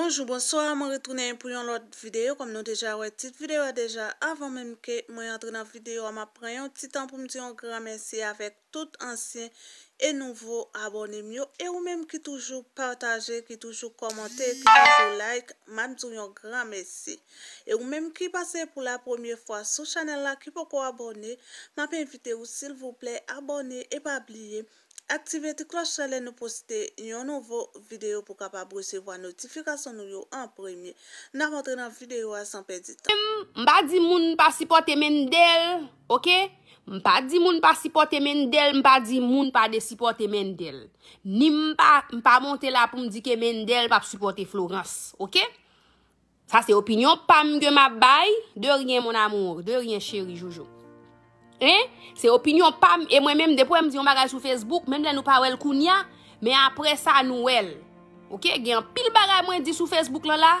Bonjou, bonsoir, mwen retounen pou yon lot videyo kom nou deja wè tit videyo a deja avon menm ke mwen yandre nan videyo Mwen prenen yon titan pou mwen diyon gran mersi avèk tout ansyen e nouvo abonem yo E ou menm ki toujou partaje, ki toujou komante, ki toujou like, mwen diyon gran mersi E ou menm ki pase pou la pwemye fwa sou chanel la ki pou kwa abonem Mwen pe invite ou sil vwople abonem e pa abliye Aktive te kloche salen nou poste yon nouvo video pou kapab resevo a notifikasyon nou yo an premiye nan montre nan video a san perdi tan. Mpa di moun pa sipote Mendel, mpa di moun pa sipote Mendel, mpa di moun pa de sipote Mendel, ni mpa mpa monte la pou mdi ke Mendel pap sipote Florence, ok? Sa se opinyon pam ge mabay, de ryen mon amour, de ryen chéri Jojo. Se opinyon pam, e mwen mèm depo m di yon bagay sou Facebook, mèm la nou pa wèl koun ya, mè apre sa nou wèl. Ok, gen pil bagay mwen di sou Facebook lan la,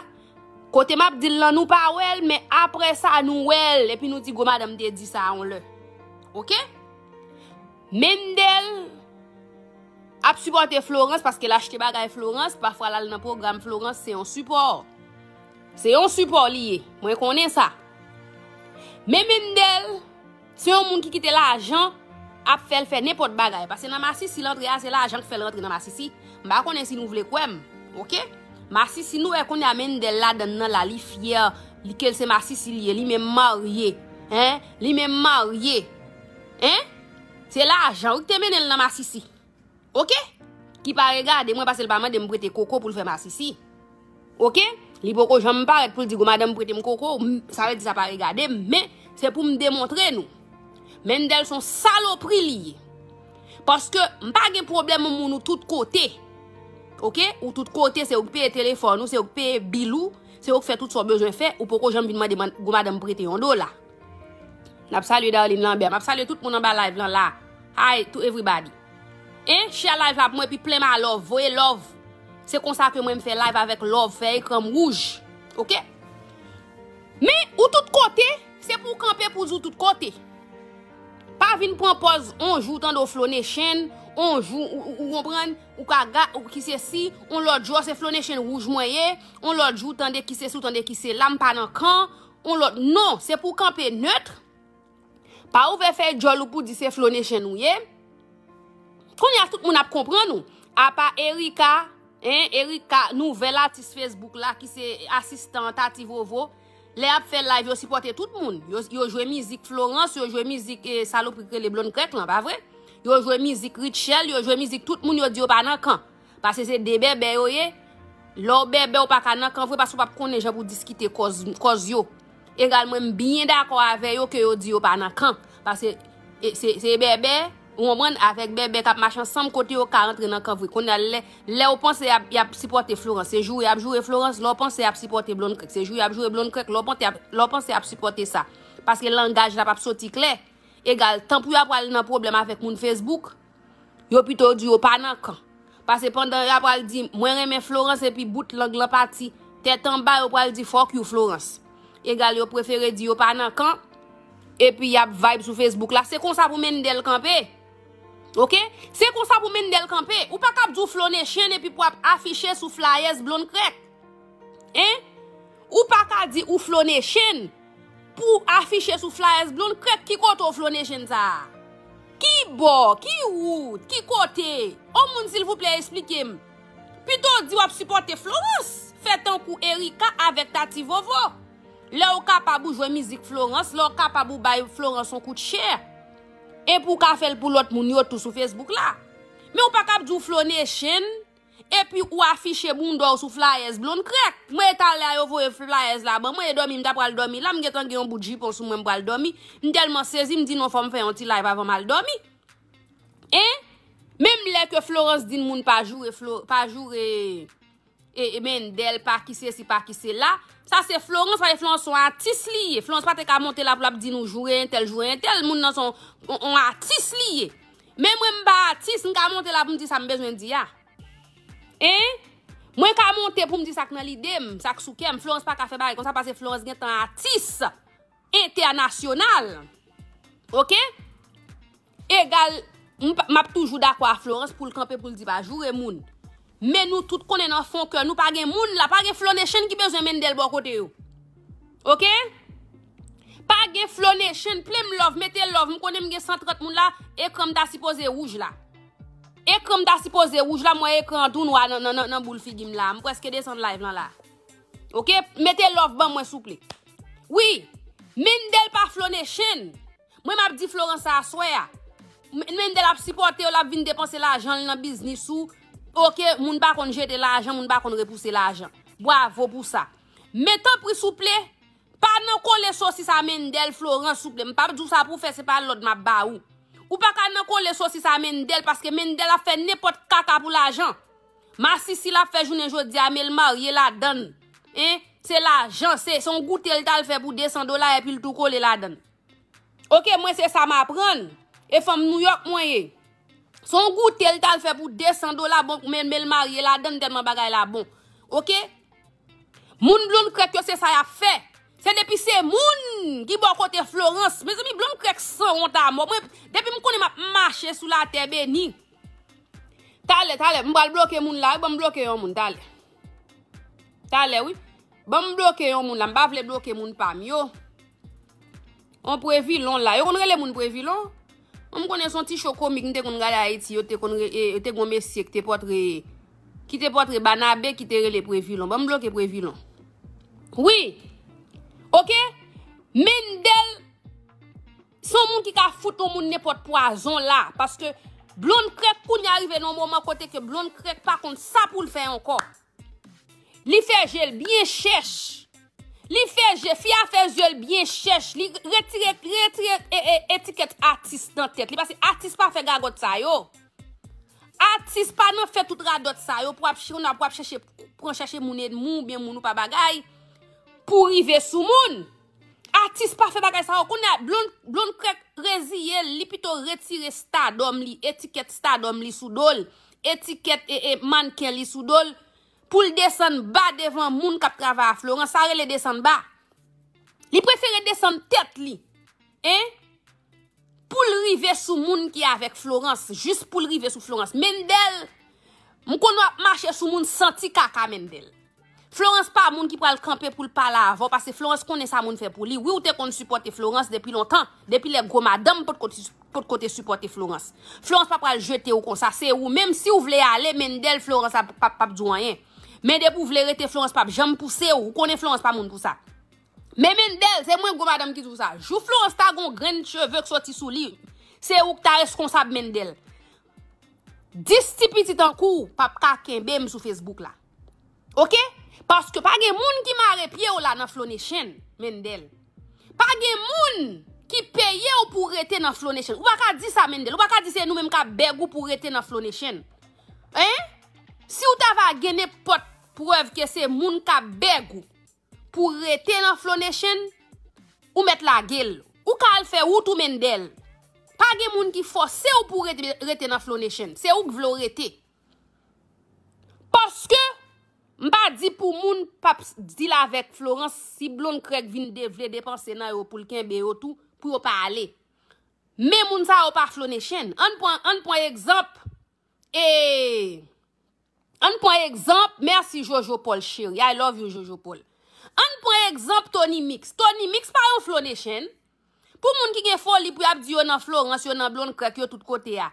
kote m ap di lan nou pa wèl, mè apre sa nou wèl, epi nou di goma damde di sa, on lè. Ok? Mèm mdèl, ap supporte Florence, paske la jte bagay Florence, pafwa lal nan program Florence, se yon support. Se yon support liye, mwen konen sa. Mèm mdèl, Se yon moun ki kite la ajan, ap fel fe nepot bagay. Pase nan ma sisi lantre a, ah, se la ajan ki fel lantre nan ma sisi, mba konen si nou vle kwem. Ok? Ma sisi nou e konen amene de la dan nan la li fyer, li kel se ma sisi liye, li men marye. Hein? Li men marye. Hein? Se la ajan, ou te men el nan ma sisi. Ok? Ki pa regade, mwen pasel pa man de mprete koko pou lfe ma sisi. Ok? Li poko jom mparet pou ldi go madan mprete mkoko, sa redi sa pa regade, men, se pou mdemontre nou. Men del son salopri liye Paske mpa gen problem moun ou tout kote Ou tout kote se ou kpeye telefon ou se ou kpeye bilou Se ou kpeye tout son bezwen fe ou poko jen vinman di goma dan mprete yon do la Nap saluye darlin lan be Nap saluye tout moun nan ba live lan la Hi to everybody Enchalive ap mwen pi pleman love Voye love Se konsa ke mwen mfe live avèk love fèye kram rouge Ok Men ou tout kote Se pou kampe pou zou tout kote Pa vin pou an poz, anjou tande ou flone chen, anjou, ou konpren, ou ka ga, ou ki se si, anlot jou se flone chen rouj mwenye, anlot jou tande ki se sou, tande ki se lam pa nan kan, anlot nou, se pou kampe neutre, pa ou ve fe jol ou pou di se flone chen mwenye. Tronye a tout moun ap konpren nou, a pa Erika, nou vela ti se Facebook la, ki se asistan, ta ti vo vo. Lè ap fè live yo sipote tout moun. Yo jwè mizik Florence, yo jwè mizik eh, salop prikè le blon kretman, pa vwè. Yo jwè mizik Richelle, yo jwè mizik tout moun yo diyo pa nan kan. Pase se debebe yo ye, lò bebe yo pa kan nan kan vwè. Pase pou pap konen jan pou diskite koz yo. Egal mwen mbyen dako ave yo ke yo diyo pa nan kan. Pase eh, se bebe... Ou moun mwen afek bebe tap machan, sanm kote yo karantre nan kanvwe. Kon nan le, le ou panse yap sipote Florence. Sejou yap jure Florence, lopan se yap sipote Blond Creek. Sejou yap jure Blond Creek, lopan se yap sipote sa. Paske langaj la pap soti kle. Egal, tanpou yap wale nan problem afek moun Facebook, yo pito di yo panan kan. Paske pandan yap wale di, mwen reme Florence epi bout lang lopati, ten tanba wale di, fok you Florence. Egal, yo preferi di yo panan kan, epi yap vibe sou Facebook la. Se kon sa pou men del kanpe, Ok, se kon sa pou men del kampe, ou pa ka di ou flone chen e pi pou ap afishe sou flyers blon krek? Eh, ou pa ka di ou flone chen pou afishe sou flyers blon krek, ki kote ou flone chen ta? Ki bo, ki wout, ki kote, o moun sil vouple esplikem. Pito di wap supporte Florence, fetan kou Erika avek Tati Vovo. Le ou ka pa bou jwe mizik Florence, le ou ka pa bou bay Florence on koute chèr. E pou ka fel pou lot moun yotou sou Facebook la. Me ou pa kap djou Flo Nation, e pi ou afiche moun do sou Flyers Blonde, krek! Mwen e tal la yo vo e Flyers la, mwen e domi mda pral domi, la mwen ge kan gen yon budji ponsou mwen pral domi, nidel mwen sezi mdi nou fom fè yon ti live avan mal domi. E? Mem le ke Florence din moun pa jure Flo, E, e men del pa ki se si pa ki se la. Sa se Florence ou e Florence ou atis liye. Florence pa te ka monte la pou la ap di nou jure in tel jure in tel. Moun nan son atis liye. Men mwen mba atis, mwen ka monte la pou mdi sa mbezwen di ya. E? Mwen ka monte pou mdi sa kwen li dem, sa kwen soukem. Florence pa ka febare kon sa pa se Florence gen tan atis. International. Ok? E gal, mwen pa mab toujou da kwa Florence pou l'kampen pou l'di ba jure moun. E? Men nou tout konen nan fon ke, nou pa gen moun la, pa gen Flonation ki bezon men del bon kote yo. Ok? Pa gen Flonation, ple m love, metel love, m konen m gen 130 moun la, ek anm da sipoze rouj la. Ek anm da sipoze rouj la, mwen ek anm dounwa nan boulfi gim la, m weske desan live lan la. Ok? Metel love ban mwen soupli. Oui, men del pa Flonation, mwen ap di Florence Aswaya, men del ap sipote, mwen ap vin depanse la ajan nan biznis ou... Ok, moun pa kon jete l'ajan, moun pa kon repouse l'ajan. Boa, vo pou sa. Metan pou souple, pa nan kole sosis a Mendel, Florence souple. M pa pou djou sa pou fese pa l'od ma ba ou. Ou pa ka nan kole sosis a Mendel, paske Mendel a fè nepot kaka pou l'ajan. Ma sisi la fè jounen jò di amèl marye la dan. Eh, se l'ajan se, son goutel tal fè pou desan dola e pi l'tou kole la dan. Ok, mwen se sa ma pran, e fèm New York mwen eh. yey. Son goutel tal fe pou desando la bon pou men mel marye la dan den man bagay la bon. Ok? Moun blon krek yo se sa ya fe. Se depi se moun ki bo kote Florence. Me zemi blon krek san rontan moun. Depi bon, moun koni map mache sou la tebe ni. Tale tale. Mbale bon, bloke moun la. Mbale bloke yon moun. Tale. Tale oui. Mbale bloke yon moun la. Mbave le bloke moun pa myo. On previ lon la. Yo kon rele moun previ lon. Mwen konen son ti choko mik ni te kon gale a eti, yo te kon e, me sik, ki te potre banabe, ki te rele previlon. Mwen blok e previlon. Oui, ok, men del, son moun ki ka foute, moun ne pot po azon la. Paske blon krek koun nye arrive nan moun makote ke blon krek pa kont sa pou l fey ankon. Li fey jel, biye chesh. Li feje, fi a fej yo el bien chèche, li retire e, e, etiket artist nan tèt. Li pasi artist pa fe gagot sa yo. Artist pa nan fe tout radot sa yo, pou ap chèche mounen moun, moun ou pa bagay, pou rive sou moun. Artist pa fe bagay sa yo, kou na blond krek reziye, li pito retire stardom li, etiket stardom li sou dole. Etiket e, manken li sou dole. pou l desen ba devan moun kap trava a Florence, are le desen ba. Li preferen desen tet li. Hein? Pou l rive sou moun ki avek Florence, jist pou l rive sou Florence. Mendel, moun kon wap mache sou moun santi kaka Mendel. Florence pa moun ki pral kampe pou l pala avon, parce Florence konen sa moun fe pou li. Oui ou te kon supporte Florence depi lontan, depi le gomadam pot kote supporte Florence. Florence pap pral jete ou kon sa se ou. Mèm si ou vle ale, Mendel, Florence pap djouanyen. Mende pou vle rete flons pap Jam pou se ou Ou konen flons pa moun pou sa Men Mendele Se mwen gomadam ki sou sa Jou flons ta gon gren chevek Soti sou li Se ou ta eskonsab Mendele Dis tipi ti tankou Pap kaken bem sou Facebook la Ok? Paske pa gen moun ki mare pie ou la Nan flon e chen Mendele Pa gen moun Ki peye ou pou rete nan flon e chen Ou baka di sa Mendele Ou baka di se nou menm ka beg ou pou rete nan flon e chen Hein? Si ou ta va genep pot prouev ke se moun ka beg ou pou rete nan Flonation ou met la gel. Ou ka al fe, ou tou men del. Page moun ki fos, se ou pou rete nan Flonation. Se ou k vlo rete. Paske, mpa di pou moun pap di la vek Flonation, si blon krek vin de vle depanse nan yo pou lken beyo tou pou yo pa ale. Me moun sa yo pa Flonation. An po ekzop, eee... An pou an ekzamp, mersi Jojo Paul, cheri, I love you Jojo Paul. An pou an ekzamp Tony Mix. Tony Mix pa yon flow ne chen. Pou moun ki gen fol li pou ap diyon an flow, an syon an blon kwa kyo tout kote ya.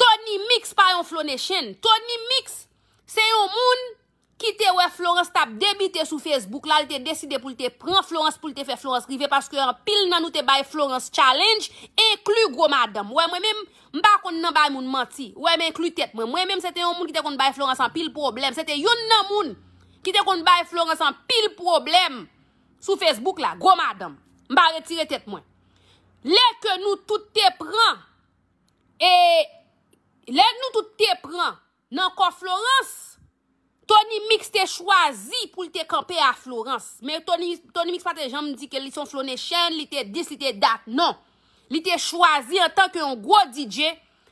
Tony Mix pa yon flow ne chen. Tony Mix se yon moun... ki te wè Florence tap debite sou Facebook la, li te deside pou li te pran Florence, pou li te fè Florence rive, paske an pil nan nou te bay Florence challenge, inklu gwo madam, wè mwen mèm, mba kon nan bay moun manti, wè mwen inklu tet mwen, mwen mèm se te yon moun ki te kon bay Florence an pil problem, se te yon nan moun, ki te kon bay Florence an pil problem, sou Facebook la, gwo madam, mba retire tet mwen. Lèk nou tout te pran, e, lèk nou tout te pran, nan kon Florence, Tony Mix te chwazi pou li te kampe a Florence. Men Tony Mix paten jom di ke li son flone chen, li te dis, li te dat. Non, li te chwazi an tanke yon gwo DJ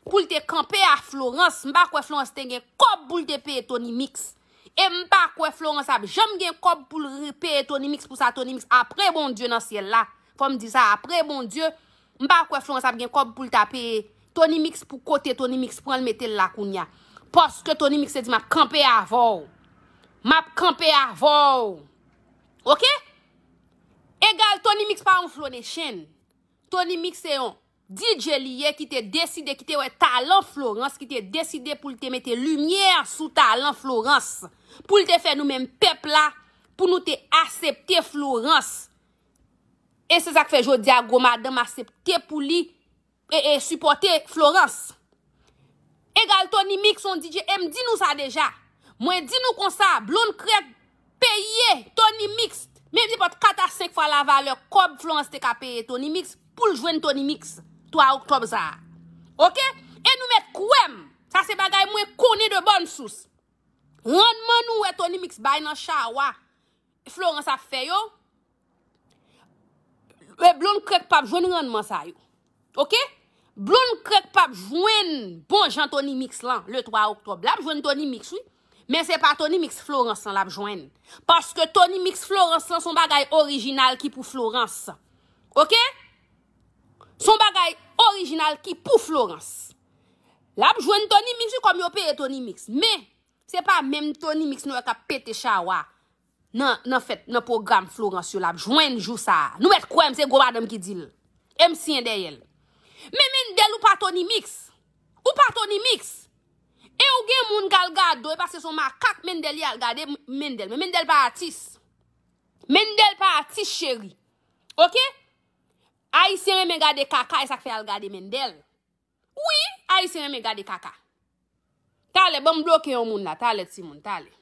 pou li te kampe a Florence. Mba kwe Florence te gen kob pou li te pe Tony Mix. E mba kwe Florence ap, jom gen kob pou li pe Tony Mix pou sa Tony Mix. Apre bon die nan siel la, fom di sa. Apre bon die, mba kwe Florence ap gen kob pou li te pe Tony Mix pou kote Tony Mix pou an metel la kounya. Poske Tony Mix se di map kampe avou. Map kampe avou. Ok? Egal Tony Mix pa ou flou ne chen. Tony Mix se yon DJ liye ki te deside ki te wè talan Florens. Ki te deside pou li te mette lumiè sou talan Florens. Pou li te fè nou mèm pep la pou nou te asepte Florens. E se zak fè jò diagoma de m'asepte pou li e, e supporte Florens. Egal Tony Mix, on di je, em di nou sa deja. Mwen di nou kon sa, Blonkret peye Tony Mix. Mwen di pot katasek fa la vale, kob Florens te ka peye Tony Mix, pou ljwen Tony Mix. To a ok, to bza. Ok? E nou met kouem. Sa se bagay mwen koni de bon sous. Rwennman nou we Tony Mix bay nan chawa, Florens ap feyo, we Blonkret pap jwen rwennman sa yo. Ok? Ok? Bloun krek pa pjwen bon jan Tony Mix lan le 3 oktob. La pjwen Tony Mix wou. Men se pa Tony Mix Florence lan la pjwen. Paske Tony Mix Florence lan son bagay orijinal ki pou Florence. Ok? Son bagay orijinal ki pou Florence. La pjwen Tony Mix wou kom yo pe Tony Mix. Men se pa men Tony Mix nou e ka pete chawa. Nan fèt nan program Florence yon la pjwen jou sa. Nou et kwen mse gwa badam ki dil. M si yon dey el. Men men del ou pa toni miks. Ou pa toni miks. E ou gen moun kal gado e pase son ma kak men del yal gade men del. Men men del pa atis. Men del pa atis cheri. Ok? Ay se men gade kaka e sak fe al gade men del. Oui, ay se men gade kaka. Tale, bon bloke yon moun la. Tale, Simon, tale.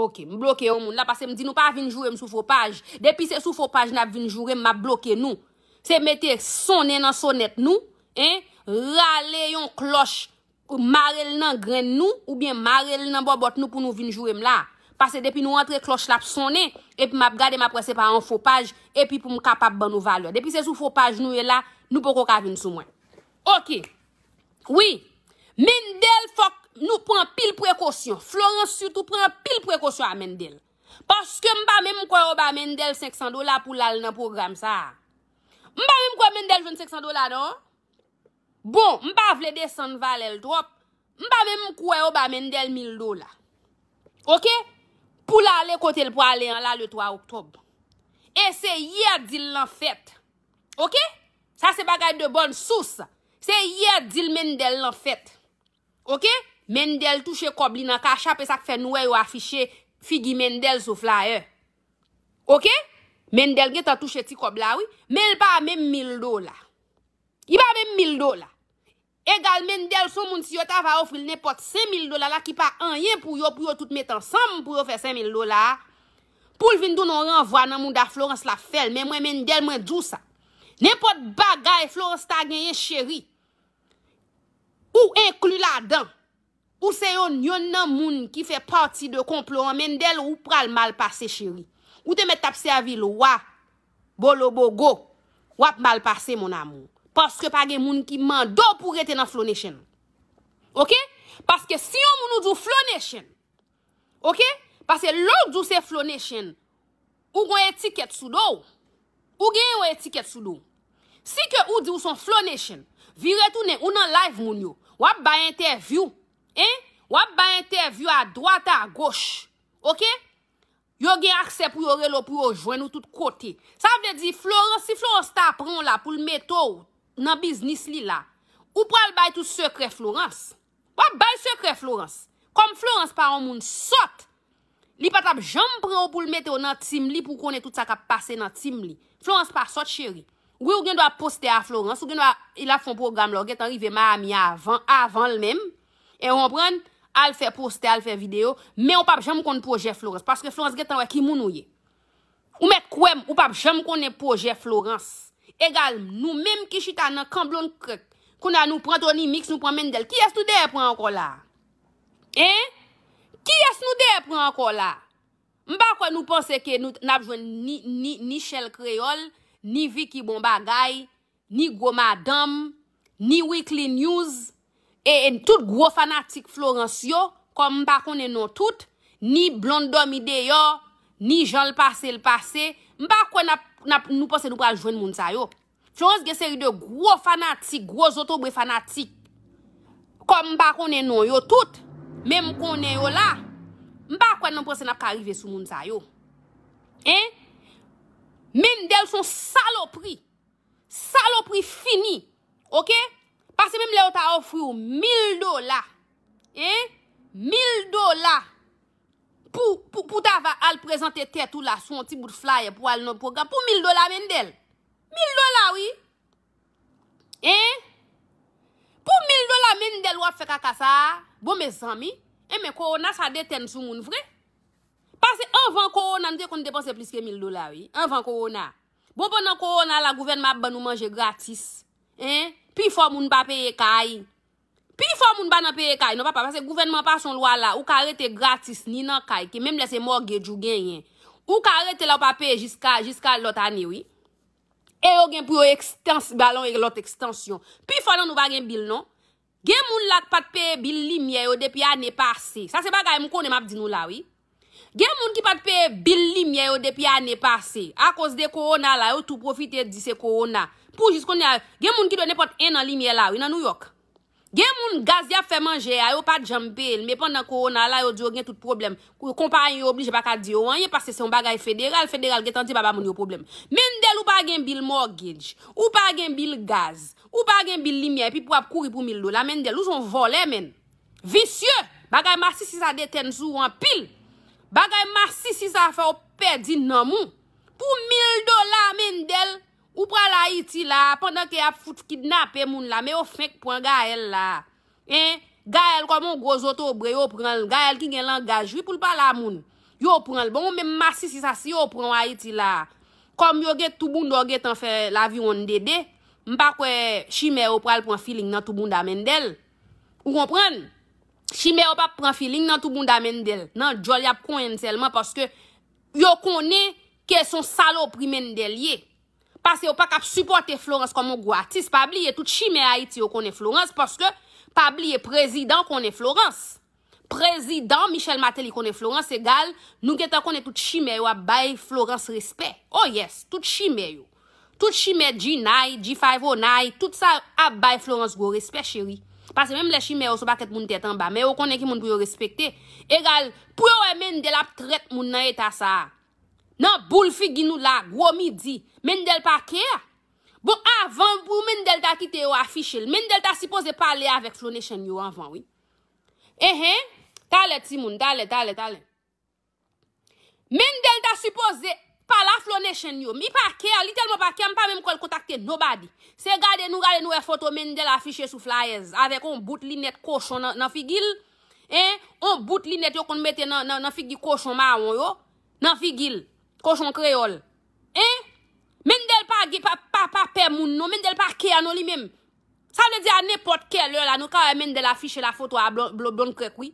Ok, m bloke yon moun la pase m di nou pa vin jurem sou fopaj. Depi se sou fopaj nan vin jurem ma bloke nou. Se mette sonen nan sonet nou, e rale yon kloche kou mare l nan gren nou, ou bien mare l nan bo bot nou pou nou vin jwem la. Pase depi nou rentre kloche la pou sonen, e pi map gade ma presepa an fopaj, e pi pou m kapap ban nou valyo. Depi se sou fopaj nou e la, nou pou koka vin sou mwen. Ok. Oui. Mendel fok nou pren pil prekosyon. Florence Soutou pren pil prekosyon a Mendel. Pase ke m pa mè m kwa yo ba Mendel 500 dola pou lal nan program sa a. Mpa ve mkwe Mendel vwene seksan do la don? Bon, mpa vle de san val el drop. Mpa ve mkwe ou ba Mendel mil do la. Ok? Pou la ale kote l pou ale an la le 3 oktob. E se yè dil lan fèt. Ok? Sa se bagay de bon sous. Se yè dil Mendel lan fèt. Ok? Mendel touche kob li nan ka chap e sak fè noue ou afiche figi Mendel sou fla e. Ok? Ok? Mendel gen ta touche ti kob lawi. Men ba men mil do la. I ba men mil do la. Egal Mendel sou moun si yo ta va ofril nepot se mil do la la ki pa an yen pou yo pou yo tout met ansam pou yo fe se mil do la. Poul vin do nou renvo nan moun da Florence la fel. Men mwen Mendel mwen djou sa. Nenpot bagay Florence ta genye chéri. Ou inklu la dan. Ou se yon yon nan moun ki fe parti de komplon. Mendel ou pral mal pase chéri. Ou te met tapse avi lo wa, bo lo bo go, wap malpase mon amou. Paske page moun ki mando pou rete nan Flonation. Ok? Paske si yon moun ou djou Flonation, ok? Paske lout djou se Flonation, ou gwenye tiket sou do, ou genye gwenye tiket sou do. Si ke ou djou son Flonation, viretounen, ou nan live moun yo, wap baye interview, eh? Wap baye interview a drata, a goch, ok? Ok? Yo gen akse pou yo relo pou yo jwen ou tout kote. Sa vle di Florence, si Florence ta proun la pou l meto ou nan biznis li la, ou pral bay tout sekre Florence? Wap bay sekre Florence? Kom Florence pa ou moun sot, li patap jom proun pou l meto ou nan tim li pou konen tout sa ka pase nan tim li. Florence pa sot cheri. Ou gen do a poste a Florence, ou gen do a, il a fon program lo, gen tanrive ma a mi avan l mem, e ou an prenne, al fè postè, al fè video, mè ou pap jèm kon projè Florence, paske Florence getan wè ki moun ou ye. Ou mè kouèm, ou pap jèm konen projè Florence. Egal, nou mèm ki chita nan kamblon kret, kou nan nou prantou ni mix nou prant mèndel, ki yas nou deyè pran anko la? Eh? Ki yas nou deyè pran anko la? Mba kwa nou pense ke nou nabjwen ni, ni, ni, ni Chelle Creole, ni Vicky Bombagay, ni Goma Dam, ni Weekly News, E en tout gro fanatik Florens yo, kon mba konen yo tout, ni blondom ide yo, ni jan l'pase l'pase, mba konen nou posen nou pranjwen moun sa yo. Florens gen seri de gro fanatik, gro zotobwe fanatik, kon mba konen yo tout, men mkonen yo la, mba konen nou posen nou pranjwen moun sa yo. En? Men del son salopri, salopri fini, ok? Pase mèm lè ou ta ofri ou bon, mil do bon, la. Eh? Mil do la. Pou, pou, pou ta va al prezante tet ou la son ti bout flye pou al nou program. Pou mil do la mèndel. Mil do la, oui. Eh? Pou mil do la mèndel wap fè kakasa. Bon mè san mi. Eh mè korona sa deten sou moun vre. Pase anvan korona nou dey kon depanse plis ke mil do la, oui. Anvan korona. Bon bon an korona la gouvenman ban nou manje gratis. Eh? Pi fò moun pa pèye kaj. Pi fò moun ba nan pèye kaj. Non pa pa. Se gouvenman pa son lwa la. Ou ka rete gratis ninan kaj. Ki mem lese morge djou genyen. Ou ka rete la pa pèye jiska lot ane wii. E yo gen pou yo balon e lot ekstansyon. Pi fò nan nou bagen bil non. Gen moun la pat pèye bil li miye yo depi ane pase. Sa se bagay mou konen map di nou la wii. Gen moun ki pat pèye bil li miye yo depi ane pase. A kos de korona la yo tou profite di se korona. Pou jis kon ya, gen moun ki do nepot en an limye la ou, inan New York. Gen moun gaz ya fè manje a, yo pa djampe el, me pandan koron ala, yo diyo gen tout problem. Kou yon kompany yo oblige baka diyo an, ye pase se yon bagay federal, federal gen tanti baba moun yo problem. Mendel ou pa gen bil mortgage, ou pa gen bil gaz, ou pa gen bil limye, pi pou ap kouri pou mil dola, Mendel, ou son vole men. Visye, bagay masi si sa deten sou an pil, bagay masi si sa fè ou pedi nan moun. Pou mil dola, Mendel, Ou pral a iti la, pandan ke ap fout kidnap e moun la, me ou fwenk pran ga el la. En, ga el kwa moun gozoto obre yo pran, ga el ki gen langaj jwi pou l pa la moun. Yo pran, bon mèm masi si sa si yo pran a iti la. Kom yo get touboun do get an fè la viwoun dede, mpa kwe shime yo pral pran filin nan touboun damen del. Ou konpran? Shime yo pa pran filin nan touboun damen del. Nan jol yap konen selman, yo konen ke son salopri men del ye. Pase yo pa kap supporte Florence komon gwa. Tis pabliye tout chime a iti yo konen Florence. Pase ke pabliye prezidant konen Florence. Prezidant Michel Matel yi konen Florence. Egal nou ketan konen tout chime yo ap bay Florence respect. Oh yes, tout chime yo. Tout chime G9, G5O9. Tout sa ap bay Florence go respect chéri. Pase menm le chime yo soba ket moun tetan ba. Men yo konen ki moun pou yo respecte. Egal pou yo eme n de la ptret moun nan etasa a. nan bou l figi nou la, gwo midi, men del pa kè ya. Bo avan, pou men del ta kite yo afishel, men del ta suppose pale avèk flonation yo avan, wè. Ehen, tale ti moun, tale, tale, tale. Men del ta suppose pale aflonation yo, mi pa kè ya, li tel mo pa kè, m pa mèm kol kontakte nobody. Se gade nou gade nou e foto men del afishel sou flyers, avèk on bout linet kosho nan figil, ehen, on bout linet yo kon mette nan figi kosho ma wè yo, nan figil. Kochon kreol. Eh? Mendele pa ge pa pa pa moun nou. Mendele pa ke anon li mem. Sa le de a nepot ke lè la. Nou ka wè mendele afiche la foto a Blonkreg wè.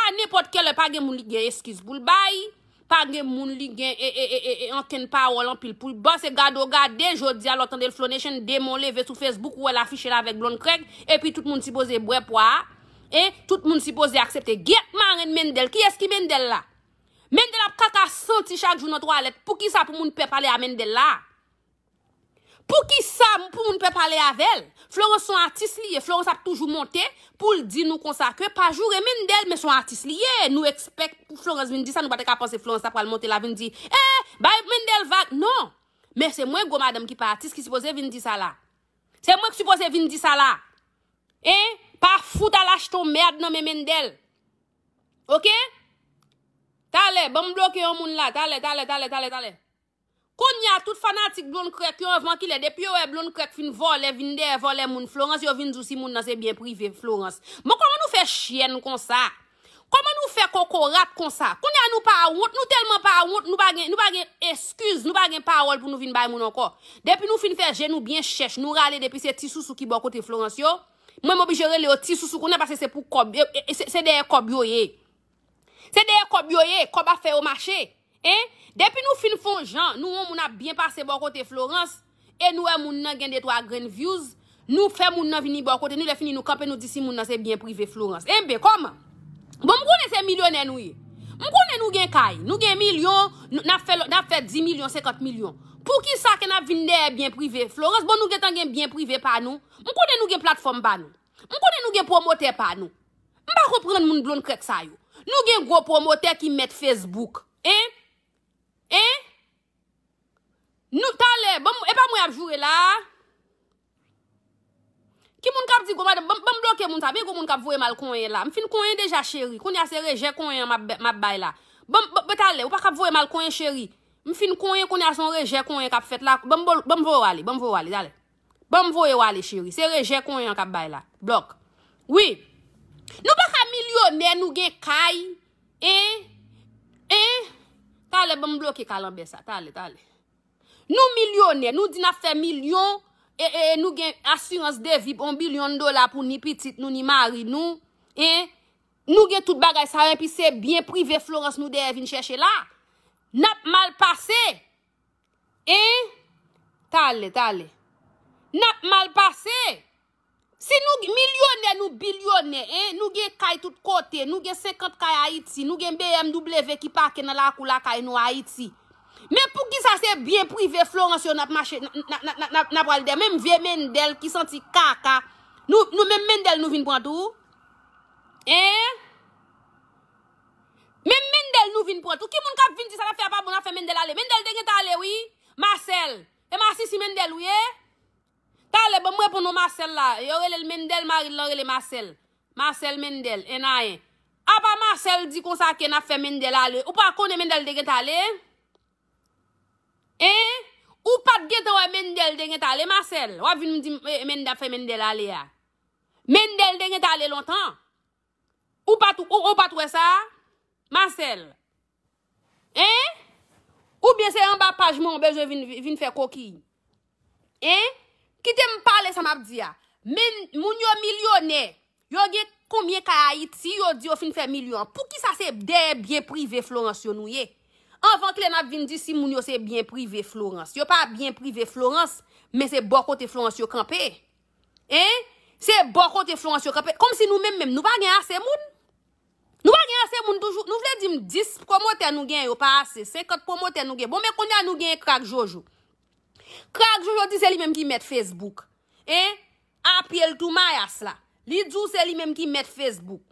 A nepot ke lè pa ge moun li gen eskiz boul bayi. Pa ge moun li gen e e e e e enken pa wò lan pil poul. Bas e gado gade. Dejou di alotan del Flonation. Demole ve sou Facebook wè la afiche la vek Blonkreg. E pi tout moun si pose e bwe po a. Eh? Tout moun si pose e aksepte. Ge man ren mendele. Ki eski mendele la? ap kata soti chak joun an tro alet. Pou ki sa pou moun pe pale a Mendele la? Pou ki sa pou moun pe pale a vel? Florez son atis liye. Florez sa poujou monte pou l di nou konsakwe. Pa joure Mendele me son atis liye. Nou ekspek Florez vinde sa nou bate ka panse Florez sa pou al monte la vinde di. Eh! Bay Mendele vade. Non! Mer se mwen gomadam ki pa atis ki se pose vinde di sa la. Se mwen ki se pose vinde di sa la. Eh! Pa fouda lache ton merd nan men Mendele. Ok? Talè, bèm blokè yon moun la, talè, talè, talè, talè, talè. Koun ya tout fanatik bloun krek yon evman ki lè, depi yon e bloun krek fin volè, vinde volè moun, Florence yon vinde zousi moun nan se bien privè, Florence. Mwen koman nou fè chen nou konsa? Koman nou fè koko rat konsa? Koun ya nou pa awot, nou telman pa awot, nou pa gen, nou pa gen, esküz, nou pa gen pa awol pou nou vinde bay moun anko. Depi nou fin fè gen nou bien chèch, nou râle depi se tisousou ki bò kote Florence yon, mwen mò bi jere le o tisousou kounè, Se deye kob yoye, kob a fe omache. E, depi nou fin fon jan, nou moun moun ap bien pase bo kote Florence, e nou e moun nan gen detwa Greenviews, nou fe moun nan vini bo kote, nou le fini nou kapen nou disi moun nan se bien prive Florence. E mbe, koma, bon moun konen se milyon e nou ye. Moun konen nou gen kay, nou gen milyon, nan fe 10 milyon, 50 milyon. Pou ki sa ke nan vini deye bien prive Florence, bon nou gen tangen bien prive pa nou, moun konen nou gen platform ba nou, moun konen nou gen promote pa nou. Mba kopren moun blon krek sa yo. Nou gen gwo promote ki met Facebook. Hein? Hein? Nou talè, epa mwen ap jure la. Ki moun kap di gwo madèm, bèm blokè moun ta, mwen gwo moun kap vwe malkonye la. Mwen fin konye deja chéri, konye a se reje konye an map bay la. Bèm, bèm talè, ou pa kap vwe malkonye chéri. Mwen fin konye konye a son reje konye kap fet la. Bèm vwe wale, bèm vwe wale, dalè. Bèm vwe wale chéri, se reje konye an kap bay la. Blok. Oui. Nou baka milyonè nou gen kay, e, e, talè, bon bloke kalanbe sa, talè, talè. Nou milyonè, nou di na fe milyon, e, e, nou gen asyans devip, on bilyon dola pou ni pitit nou, ni mari nou, e, nou gen tout bagay sa, an e, pi se bien prive Florence nou devin chèche la. Nap mal pase, e, talè, talè. Nap mal pase, e, Si nou milyone nou bilyone, nou gen kay tout kote, nou gen 50 kay Haiti, nou gen BMW ki pake nan lakou la kay nou Haiti. Men pou ki sa se bien prive Florence yon ap wale de, menm ve Mendel ki santi kaka, nou menm Mendel nou vin pwantou. Menm Mendel nou vin pwantou, ki moun kap vin ti sa la fe apapou bon na fe Mendel ale, Mendel denye ta ale ouye? Marcel, e masisi Mendel ouye? Ta le bon mwen pou nou Marcel la. Yorele Mendele, marile yorele Marcel. Marcel Mendele, enayen. Eh, eh, a ah? pa Marcel di konsa ke na fe Mendele ale. Ou pa kone Mendele denget ale? En? Ou pa getan we Mendele denget ale Marcel? Wap vin mdi men da fe Mendele ale ya? Mendele denget ale lontan? Ou pa tou, ou pa tou we sa? Marcel? En? Ou bien se yon ba pajman bejou vin fe kokil? En? Kite m pale sa m ap diya, moun yo milyonè, yo gen koumye kaya iti, yo diyo fin fe milyon, pou ki sa se deye bien prive Florence yo nou ye? Anvan ki le nap vin di si moun yo se bien prive Florence, yo pa bien prive Florence, men se bo kote Florence yo kampe. Eh? Se bo kote Florence yo kampe, kom si nou men men, nou pa gen ase moun? Nou pa gen ase moun toujou, nou vle dim 10 promo ten nou gen yo pa ase, 50 promo ten nou gen, bon men konye anou gen krak jojou. Krak Jojo di se li menm ki met Facebook E apel tou mayas la Li djou se li menm ki met Facebook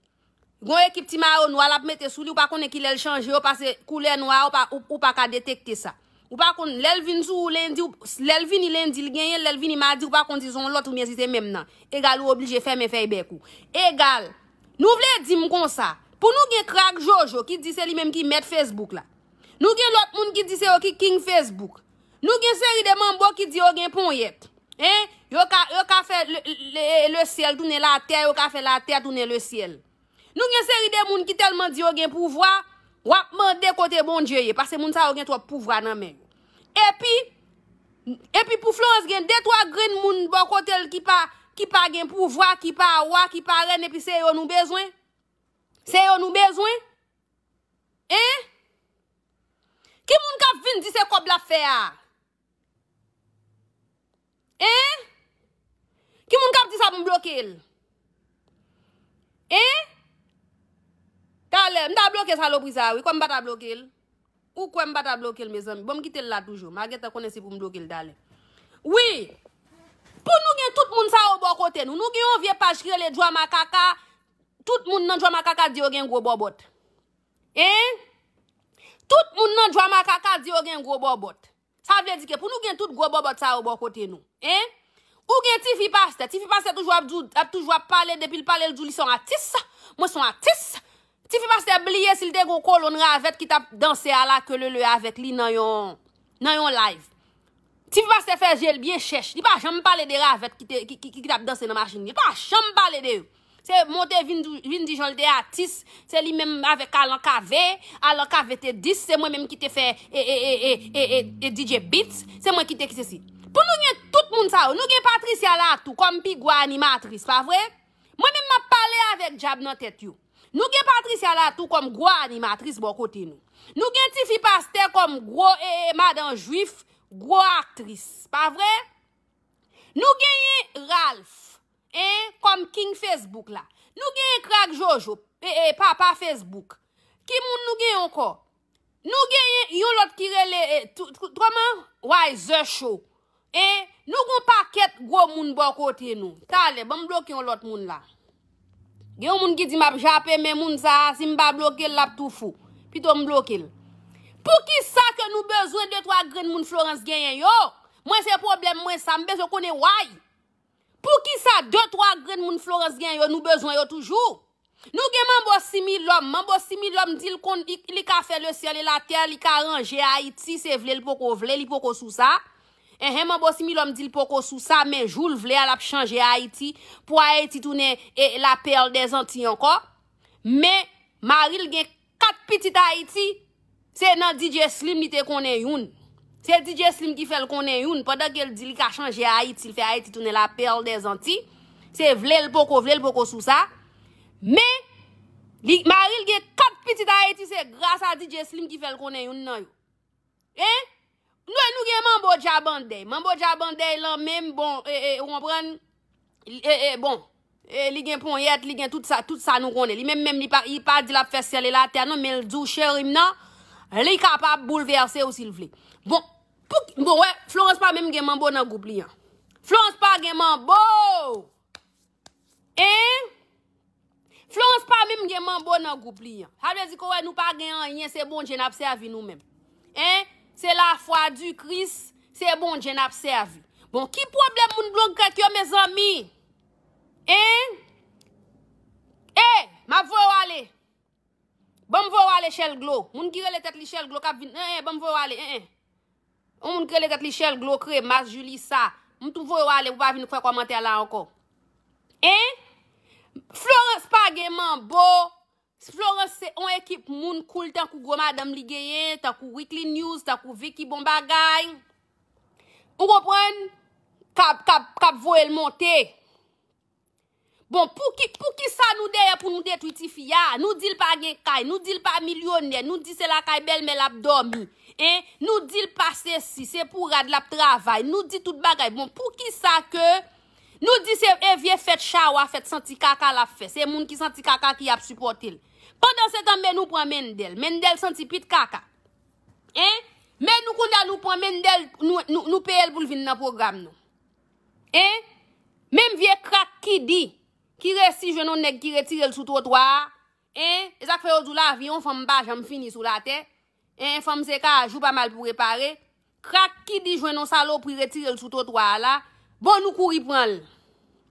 Gon ekip ti ma ou nou alap mette sou li Ou pa konen ki lèl chanje ou pa se koule nou a Ou pa ka detekte sa Ou pa konen lèl vini sou ou lèl di ou Lèl vini lèl di li genyen lèl vini ma di Ou pa konen di son lot ou mè si se menm nan Egal ou oblige fè mè fè i bè kou Egal Nou vle di mkon sa Pou nou gen krak Jojo ki di se li menm ki met Facebook la Nou gen lot moun ki di se o ki king Facebook la Nou gen seri de man bo ki di o gen pon yet. Hen, yo ka fe le siel, toune la ter, yo ka fe la ter, toune le siel. Nou gen seri de moun ki telman di o gen pouvwa, wapman de kote bon djeye. Pase moun sa o gen trop pouvwa nan men. Epi, epi pou flons gen, detwa grin moun bo kote ki pa gen pouvwa, ki pa wak, ki pa ren, epi se yo nou bezwen. Se yo nou bezwen. Hen, ki moun ka vin di se kob la fe a? E? Ki moun kap ti sa pou mblokil? E? Eh? Dale, mda blokil sa lo prizawi, kwen mbata blokil? Ou kwen mbata blokil me zon? Bon mkite l la toujou, ma gen te kone si pou mblokil, dale. Oui, pou nou gen tout moun sa obo kote nou, nou gen yon vie pa chkile djwa makaka, tout moun nan djwa makaka diyo gen gobo bot. E? Eh? Tout moun nan djwa makaka diyo gen gobo bot. Sa vle dike pou nou gen tout gobo bot sa ou bo kote nou. Hein? Ou gen ti fi paste. Ti fi paste toujwa ap toujwa pale depil pale ljou li son atis. Mwen son atis. Ti fi paste bliye sil de goko loun ravet ki tap danse ala kelele avet li nan yon live. Ti fi paste fejel bien chesh. Di pa chanm pale de ravet ki tap danse nan masjin. Di pa chanm pale de yon. Se mwote vindi jol de atis, se li menm avek alonk ave, alonk ave te dis, se mwen menm ki te fe ee ee ee ee ee DJ Beats, se mwen ki te ki se si. Po nou nye tout moun sa ou, nou gen Patricia Latou kom pi gwa animatris, pa vre? Mwen menm ma pale avek Jab notet yo. Nou gen Patricia Latou kom gwa animatris bo koti nou. Nou gen Tifi Pasteur kom gwa ee ee madan juif, gwa aktris, pa vre? Nou genye Ralph. E, kom King Facebook la. Nou genye krag Jojo, e, eh, e, eh, pa, pa Facebook. Ki moun nou genye anko? Nou genye, yon lot ki rele, e, tou, tou, trou, trouman? Waj, zè chou. E, nou gon pa ket gro moun bò kote nou. Tale, bon blok yon lot moun la. Genye yon moun ki di map japè, men moun sa, simba blokil lap toufou. Pito mblokil. Po ki sa ke nou bezwe, dee, trwa, gren moun Florence genye yo. Mwen se problem, mwen sa mbe, se konen waj. Nou ki sa 2-3 grade moun flores gen yo nou bezon yo toujou. Nou gen mambosimil lom, mambosimil lom dil kon li ka fe le syan li la ter, li ka ranje Haiti se vle li poko vle li poko sou sa. En eh, gen eh, mambosimil lom dil poko sou sa men joul vle al ap chanje Haiti pou Haiti toune la perl de zanti yon ko. Men maril gen 4 pitit Haiti se nan DJ Slim nite konen yon. Se DJ Slim ki fel konen yon, padak el di li ka chanje ayit, si li fe ayit itounen la perl de zanti, se vle l poko, vle l poko sou sa, me, li maril gen kat pitit ayit, se grasa DJ Slim ki fel konen yon nan yo. Eh, nou e nou gen mambodja bandey, mambodja bandey lan, mèm bon, e, e, ou an pren, e, e, bon, e, li gen pon yet, li gen tout sa, tout sa nou konen, li mèm mèm li pa, li pa di la fe seli la tenon, men l dou chèrim nan, li kapap bouleverse ou si l vle. Bon, pouk, bon, wè, Florence pa mèm genman bon nan goup liyan. Florence pa genman bon! Hein? Florence pa mèm genman bon nan goup liyan. Havè zikou wè, nou pa genman yon, se bon, jen ap servin nou mèm. Hein? Se la fwa du kris, se bon, jen ap servin. Bon, ki problem moun blon kakyo, mè zami? Hein? Hein? Hey! Ma vò wale! Bon mwò wale, chèl glò. Moun kire le tèt li chèl glò, kap vin, hein, hein, bon mwò wale, hein, hein. Ou moun kre legat li chel glo kre, mas juli sa. Moutou mwoy wale, wap avi nou kre komante ala anko. Eh? Florens pa genman, bo. Florens se on ekip moun koul tan kou goma dam li genyen, tan kou weekly news, tan kou viki bon bagay. Ou gopren, kap, kap, kap vo el monte. Bon, pou ki sa nou deyè pou nou detwiti fiya, nou dil pa genkay, nou dil pa milyonè, nou di se la kay bel men lap domi, eh, nou dil pa se si, se pou rad lap travay, nou di tout bagay, bon, pou ki sa ke, nou di se e vie fèt chawa, fèt santi kaka la fèt, se moun ki santi kaka ki ap supportil. Pendan se dan men nou pran men del, men del santi pit kaka. Eh, men nou kunda nou pran men del, nou pe el pou vin nan program nou. Eh, men vie krak ki di, Ki resi jwenon nek ki retirel sou totoa. En, ezak feyo zou la avyon, fom ba, jom fini sou la te. En, fom seka, jou pa mal pou repare. Krak ki di jwenon salo pou retirel sou totoa la. Bon nou kouri pranl.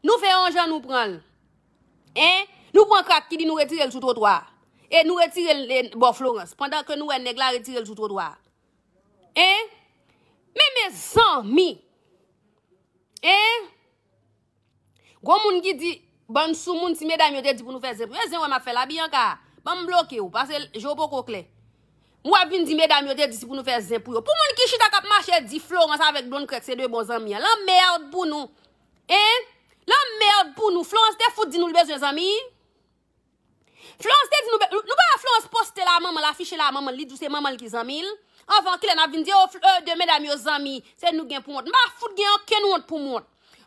Nou feyon jan nou pranl. En, nou pon krak ki di nou retirel sou totoa. En, nou retirel e, bo Florence. Pwantan ke nou en neg la retirel sou totoa. En, mè mè san mi. En, gwa moun ki di... Ban sou moun si me dam yo de di pou nou fè zèpou. E zèn wè ma fè la bi an ka. Ban m bloke ou. Pase jò pou kòkle. M wè bin di me dam yo de di si pou nou fè zèpou yo. Pou moun ki chit akap ma chè di Flo. Mas avèk blon kèk se dè bon zèm ya. Lan mèrd pou nou. Hein? Lan mèrd pou nou. Flo an se te foute di nou lè bezèn zèm yi. Flo an se te di nou lè bezèm yi. Nou ba la Flo an se poste la maman. La fiche la maman. Lè djou se maman lè ki zèm yi. Afan ki lè nan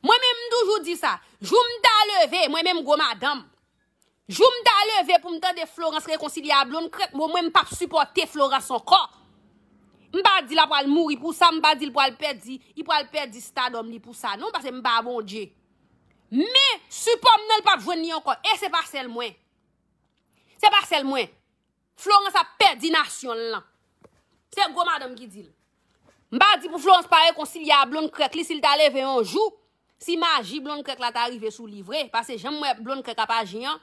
Mwen men mdoujou di sa. Jou mda leve, mwen men mgo madam. Jou mda leve pou mta de Florence Rekonsiliablon krek, mwen mpap supporte Florence anko. Mba di la pou al mouri pou sa, mba di l pou al perdi, l pou al perdi stadom li pou sa. Non, mba se mba abondje. Men, support mnen lpap vweni anko. E se par sel mwen. Se par sel mwen. Florence a perdi nasyon lan. Se mgo madam ki dil. Mba di pou Florence Rekonsiliablon krek, li si lta leve anjou, Si maji blon krek la ta arrive sou livre, pase jem mwen blon krek a pa jinyan,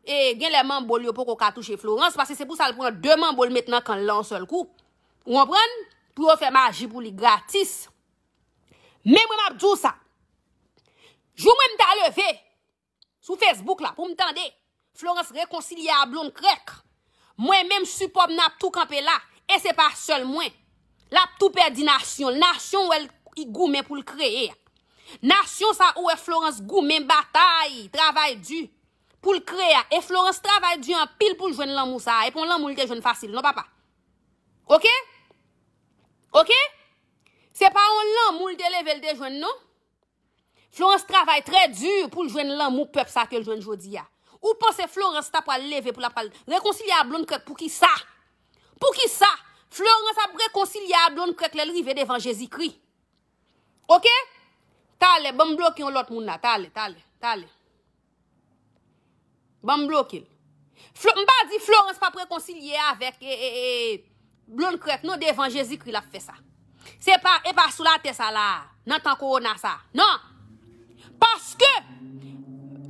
e gen le man bol yo pou ko katouche Florence, pase se pou sal pran de man bol metnan kan lan sol kou, ou an pran pou yo fe maji pou li gratis. Men mwen ap djou sa. Jou mwen mta aleve, sou Facebook la pou mtande, Florence rekoncilia blon krek. Mwen men msupop nan ap tou kampe la, e se pa sol mwen. La ap tou perdi nasyon, l nasyon ou el igou men pou l kreye a. Nasyon sa ou e Florence gou men batay Travay du pou l kre ya E Florence travay du an pil pou l jwen lan mou sa E pou l lan mou l de jwen fasil non papa Ok Ok Se pa ou l lan mou l de leve l de jwen non Florence travay tre dure Pou l jwen lan mou pep sa ke l jwen jodi ya Ou pa se Florence ta pou a leve Pou la pou a reconcilia a blon krek pou ki sa Pou ki sa Florence a reconcilia a blon krek l elrive Devan Jezikri Ok Talè, bèm blokè yon lot moun nan. Talè, talè, talè. Bèm blokè. M pa di Florence pa prekonsilye avèk e, e, e, blon kret nou devan Jezi kri la fè sa. Se pa, e pa sou la te sa la nan tan korona sa. Nan! Paske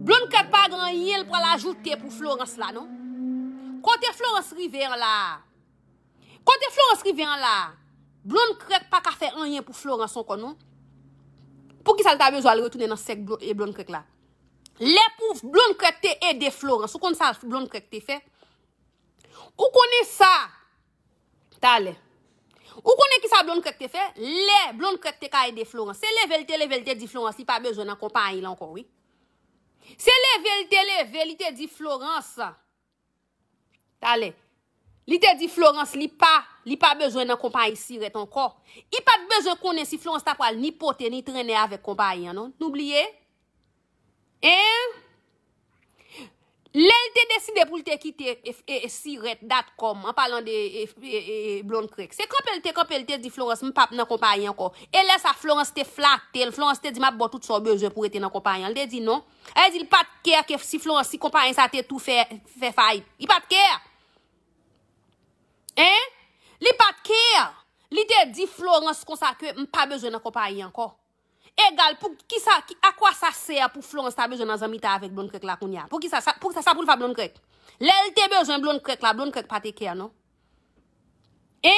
blon kret pa gran yel pou la ajoute pou Florence la, non? Kote Florence River la, kote Florence River la, blon kret pa ka fè anyen pou Florence son konon. Pou ki sal ta bezo al retounen an sek e blon krek la. Le pouf blon krek te ede Florence. O kon sa blon krek te fe? O kon e sa? Ta le. O kon e ki sa blon krek te fe? Le blon krek te ka ede Florence. Se le velte, le velte di Florence li pa bezo nan kompanyi la ankon, oui. Se le velte, le velte di Florence. Ta le. Li te di Florence li pa... Li pa bejwen nan kompa yi siret anko. Li pa bejwen kone si Florence ta kwa li ni pote ni trene avèk kompa yi anon. N'oublie? E? Le li te deside pou li te kite e, e, e siret dat kom. An palan de e, Blond Creek. Se kapel te, kapel te di Florence mi pap nan kompa yi anko. E le sa Florence te flate. Florence te di ma bo tout son bejwen pou ete nan kompa yi anon. Li te di non? E di li pat kè ke si Florence si kompa yi sa te tou fè fè fay. Li pat kè? E? E? Li pat kè ya, li te di Florence konsakwe, m pa bejè nan kopay yanko. Egal, pou ki sa, a kwa sa sè ya pou Florence ta bejè nan zanmita avèk blon kèk la koun ya. Pou ki sa, sa pou li fa blon kèk. Le, li te bejè nan blon kèk la, blon kèk patè kè ya, nou. E,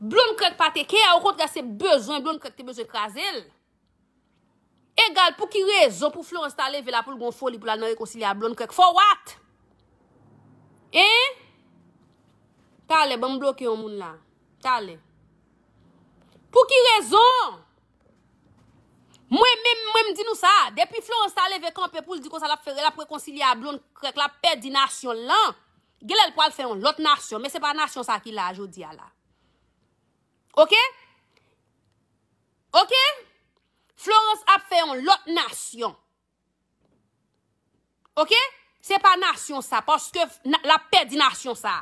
blon kèk patè kè ya, ou kontre se bejè nan blon kèk te bejè krasèl. Egal, pou ki re, zan pou Florence ta leve la pou lgon foli pou la nan rekonsili a blon kèk. Fò wat? E, Tale, ban m bloke yon moun la. Tale. Pou ki rezon? Mwen m di nou sa. Depi Florence ta levekan, pe pou l di kon sa la prekonsili a blon, krek la pe di nasyon lan. Gela l pou al feyon l ot nasyon, men se pa nasyon sa ki la a jodi a la. Ok? Ok? Florence ap feyon l ot nasyon. Ok? Se pa nasyon sa, paske la pe di nasyon sa.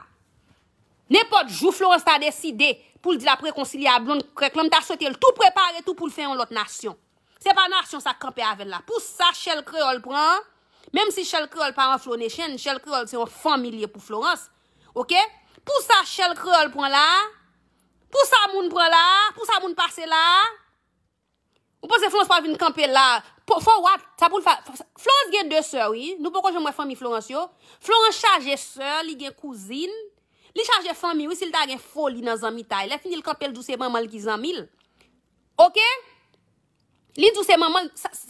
Nepot jou Florence ta deside pou l di la prekonsili a blon kreklam, ta swete l tou prepare tout pou l fen yon lot nasyon. Se pa nasyon sa kampe aven la. Pou sa chel kreol pran, mem si chel kreol pa an flou ne chen, chel kreol se yon familye pou Florence, pou sa chel kreol pran la, pou sa moun pran la, pou sa moun pase la, ou pou se Florence pa vin kampe la, pou sa wak, sa pou l fa... Florence gen de se wii, nou pou kon jen mwen familie Florence yo, Florence chage se, li gen kouzine, Li chaje fanmi, wisi lta gen foli nan zami tay. Le finil kapel djouse manman ki zami l. Ok? Li djouse manman,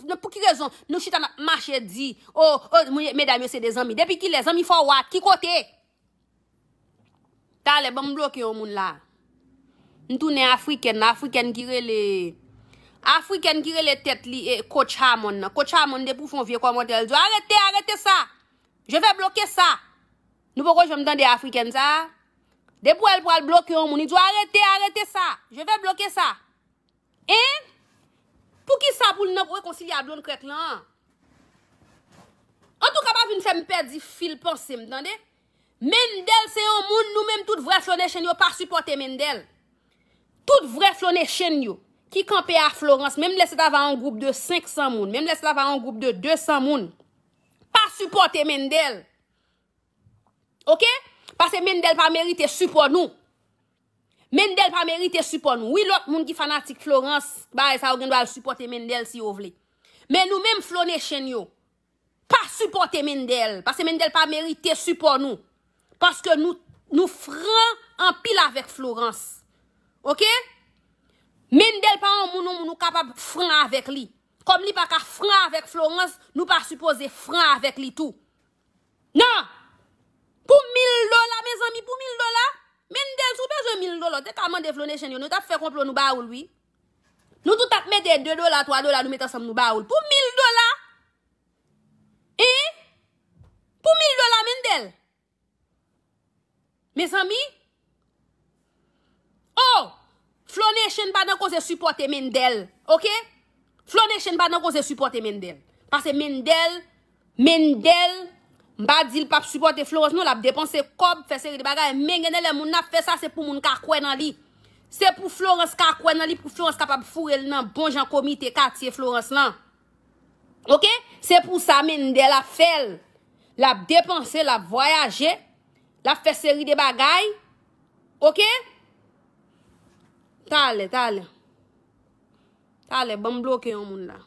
non, pou ki rezon, nou chita na machè di. O, o, mèdame, yo se de zami. Depi ki le, zami fwa wak, ki kote? Tale, ban blok yo moun la. Ntounen Afriken, Afriken kire le. Afriken kire le tèt li, kocha moun. Kocha moun, depou foun vie komote. Arrete, arrete sa. Je ve bloke sa. Nou pou kwa jom dande Afriken sa? De pou el pou al bloke yon moun. I djou arrete, arrete sa. Je ve bloke sa. E? Pou ki sa pou l nou kwe konsili adlon kret lan? An tou kaba vi nou se mperdi fil pon se mtande? Mendel se yon moun nou menm tout vre flone chen yo pa supporte Mendel. Tout vre flone chen yo. Ki kampe a Florence, menm lese la va an goup de 500 moun. Menm lese la va an goup de 200 moun. Pa supporte Mendel. Ok? Pase Mendele pa merite supo nou. Mendele pa merite supo nou. Oui, lot moun ki fanatik Florence, ba e sa ou gen do al suporte Mendele si ou vle. Men nou menm flone chen yo. Pa suporte Mendele. Pase Mendele pa merite supo nou. Pase ke nou fran an pil avek Florence. Ok? Mendele pa an moun nou moun nou kapab fran avek li. Kom li pa ka fran avek Florence, nou pa suppose fran avek li tou. Nan! Nan! Pou 1000 dola, men zami, pou 1000 dola. Men del sou pe zon 1000 dola. Tet a mande Flonation yon, nou tap fe komplo nou ba oul, oui. Nou tout tap mette 2 dola, 3 dola, nou mette som nou ba oul. Pou 1000 dola. Eh. Pou 1000 dola, men del. Men zami. Oh. Flonation pa nan kon se supporte men del. Ok. Flonation pa nan kon se supporte men del. Pase men del, men del. Mba di l pa p suporte Florence nou, la p depanse kob feseri de bagay. Men genel, moun la fesase pou moun kakwen nan li. Se pou Florence kakwen nan li, pou Florence kapap furel nan bon jan komite katye Florence lan. Ok? Se pou sa men de la fel, la p depanse, la p voyaje, la feseri de bagay. Ok? Tale, tale. Tale, ban bloke yon moun la.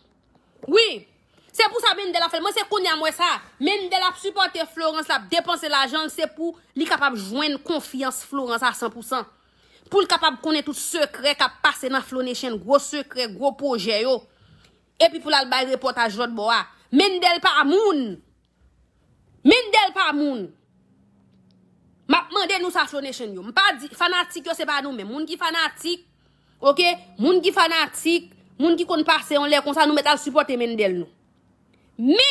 Oui! Se pou sa Mendele a fe, mwen se konye a mwen sa, Mendele ap supporte Florence la, ap depanse la jan, se pou li kapap jwen konfiyans Florence a 100%. Pou li kapap konye tout sekre, kap pase nan Florence chen, gwo sekre, gwo pouje yo. Epi pou la l baye reportajot bo a, Mendele pa a moun. Mendele pa a moun. Mendele nou sa Florence chen yo, mwen pa di, fanatik yo se pa nou men, moun ki fanatik, ok, moun ki fanatik, moun ki kon pase yon lè kon sa nou met al supporte Mendele nou. Me,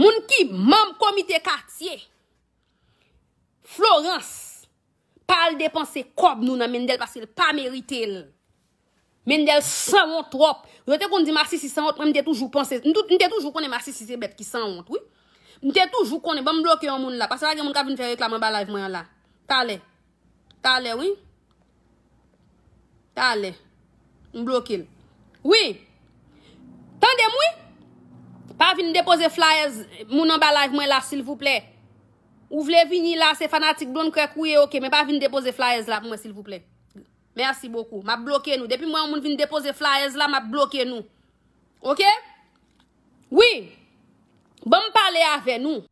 moun ki mam komite katiye, Florence, pal depanse kob nou nan men del pasil pa merite l. Men del san wot wot. Mwen te kon di ma sisi san wot, mwen te toujou konse, mwen te toujou kone ma sisi se bet ki san wot, oui. Mwen te toujou kone, ban blokye yon moun la, pasi la gen moun ka vin fè reklaman ba live mwen la. Tale, tale, oui. Tale, mblokye l. Oui. Oui. Tande mwi? Pa vin depoze flyers moun anbalaj mwen la sil vouple. Ou vle vini la se fanatik blon kwe kouye okey. Men pa vin depoze flyers la mwen sil vouple. Mersi boku. Ma bloke nou. Depi mwen moun vin depoze flyers la ma bloke nou. Okey? Oui. Bon me pale ave nou.